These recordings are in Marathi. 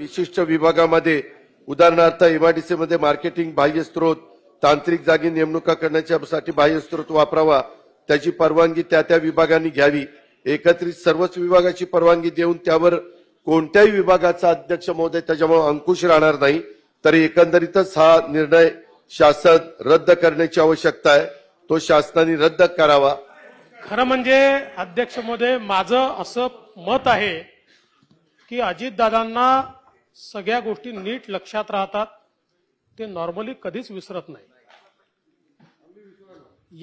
विशिष्ट विभागामध्ये उदाहरणार्थ एमआयडीसी मध्ये मार्केटिंग बाह्य स्त्रोत तांत्रिक जागी नेमणुका करण्याच्यासाठी बाह्य स्त्रोत वापरावा त्याची परवानगी त्या त्या विभागांनी घ्यावी एकत्रित सर्वच विभागाची परवानगी देऊन त्यावर कोणत्याही विभागाचा अध्यक्ष महोदय त्याच्यामुळे अंकुश राहणार नाही तरी एकंदरीतच हा निर्णय शासन रद्द करण्याची आवश्यकता आहे तो शासनाने रद्द करावा खरं म्हणजे अध्यक्ष महोदय माझं असं मत आहे की अजितदादांना सगळ्या गोष्टी नीट लक्षात राहतात ते नॉर्मली कधीच विसरत नाही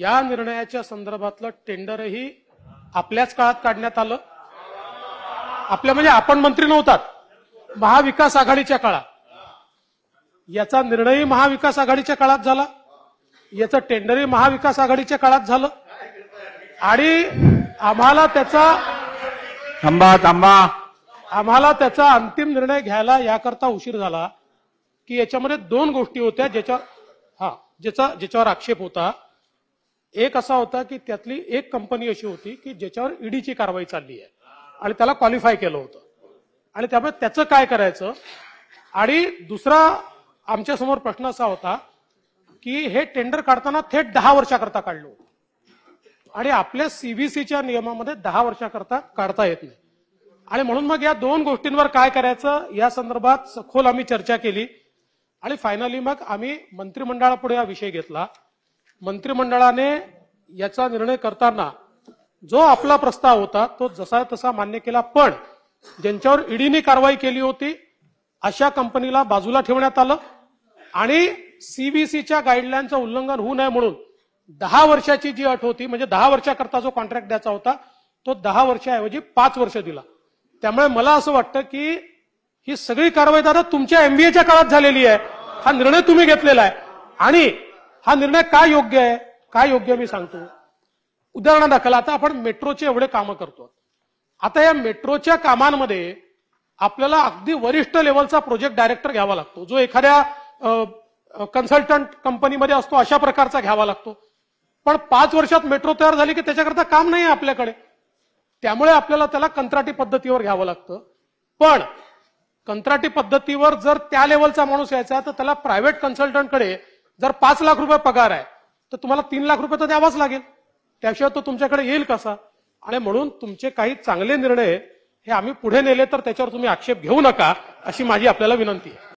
या निर्णयाच्या संदर्भातलं टेंडरही आपल्याच काळात काढण्यात आलं आपल्या म्हणजे आपण मंत्री नव्हतात महाविकास आघाडीच्या काळात याचा निर्णयही महाविकास आघाडीच्या काळात झाला याचं टेंडरही महाविकास आघाडीच्या काळात झालं आणि आम्हाला त्याचा थांबा थांबा आम्हाला त्याचा अंतिम निर्णय घ्यायला याकरता उशीर झाला की याच्यामध्ये दोन गोष्टी होत्या ज्याच्या हा ज्याचा ज्याच्यावर आक्षेप होता एक असा होता की त्यातली एक कंपनी अशी होती की ज्याच्यावर ईडीची कारवाई चालली आहे आणि त्याला क्वालिफाय केलं होतं आणि त्यामुळे त्याचं काय करायचं आणि दुसरा आमच्यासमोर प्रश्न असा होता की हे टेंडर काढताना थेट दहा वर्षाकरता काढलं होतं आणि आपल्या सीबीसीच्या नियमामध्ये दहा वर्षाकरता काढता येत नाही आणि म्हणून मग या दोन गोष्टींवर काय करायचं या संदर्भात सखोल आम्ही चर्चा केली आणि फायनली मग आम्ही मंत्रिमंडळापुढे हा विषय घेतला मंत्रिमंडळाने याचा निर्णय करताना जो आपला प्रस्ताव होता तो जसा तसा मान्य केला पण ज्यांच्यावर ईडीने कारवाई केली होती अशा कंपनीला बाजूला ठेवण्यात आलं आणि सीबीसीच्या गाईडलाईनचं उल्लंघन होऊ नये म्हणून दहा वर्षाची जी अट होती म्हणजे दहा वर्षाकरता जो कॉन्ट्रॅक्ट द्यायचा होता तो दहा वर्षाऐवजी पाच वर्ष दिला त्यामुळे मला असं वाटतं की ही सगळी कारवाई दादा तुमच्या एमबीएच्या काळात झालेली आहे हा निर्णय तुम्ही घेतलेला आहे आणि हा निर्णय काय योग्य आहे काय योग्य मी सांगतो उदाहरणादाखल आता आपण मेट्रोचे एवढे कामं करतो आता या मेट्रोच्या कामांमध्ये आपल्याला अगदी वरिष्ठ लेवलचा प्रोजेक्ट डायरेक्टर घ्यावा लागतो जो एखाद्या कन्सल्टंट कंपनीमध्ये असतो अशा प्रकारचा घ्यावा लागतो पण पाच वर्षात मेट्रो तयार झाली की त्याच्याकरता काम नाही आहे आपल्याकडे त्यामुळे आपल्याला त्याला कंत्राटी पद्धतीवर घ्यावं लागतं पण कंत्राटी पद्धतीवर जर त्या लेवलचा माणूस यायचा तर त्याला प्रायव्हेट कन्सल्टंटकडे जर पाच लाख रुपये पगार आहे तर तुम्हाला तीन लाख रुपये तर द्यावाच लागेल त्याशिवाय तो तुमच्याकडे येईल कसा आणि म्हणून तुमचे काही चांगले निर्णय हे आम्ही पुढे नेले तर त्याच्यावर तुम्ही आक्षेप घेऊ नका अशी माझी आपल्याला विनंती आहे